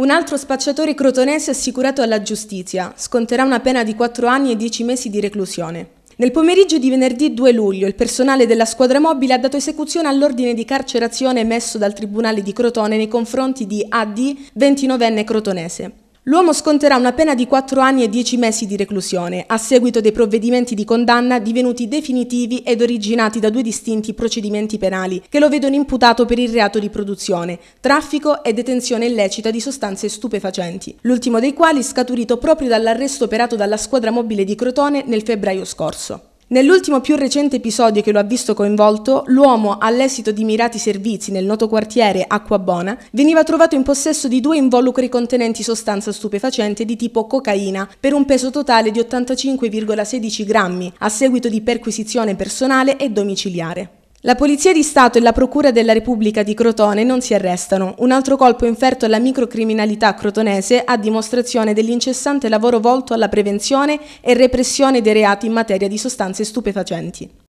Un altro spacciatore crotonese assicurato alla giustizia sconterà una pena di 4 anni e 10 mesi di reclusione. Nel pomeriggio di venerdì 2 luglio il personale della squadra mobile ha dato esecuzione all'ordine di carcerazione emesso dal Tribunale di Crotone nei confronti di AD, 29enne crotonese. L'uomo sconterà una pena di 4 anni e 10 mesi di reclusione a seguito dei provvedimenti di condanna divenuti definitivi ed originati da due distinti procedimenti penali che lo vedono imputato per il reato di produzione, traffico e detenzione illecita di sostanze stupefacenti, l'ultimo dei quali scaturito proprio dall'arresto operato dalla squadra mobile di Crotone nel febbraio scorso. Nell'ultimo più recente episodio che lo ha visto coinvolto, l'uomo, all'esito di mirati servizi nel noto quartiere Acquabona, veniva trovato in possesso di due involucri contenenti sostanza stupefacente di tipo cocaina, per un peso totale di 85,16 grammi, a seguito di perquisizione personale e domiciliare. La Polizia di Stato e la Procura della Repubblica di Crotone non si arrestano. Un altro colpo inferto alla microcriminalità crotonese a dimostrazione dell'incessante lavoro volto alla prevenzione e repressione dei reati in materia di sostanze stupefacenti.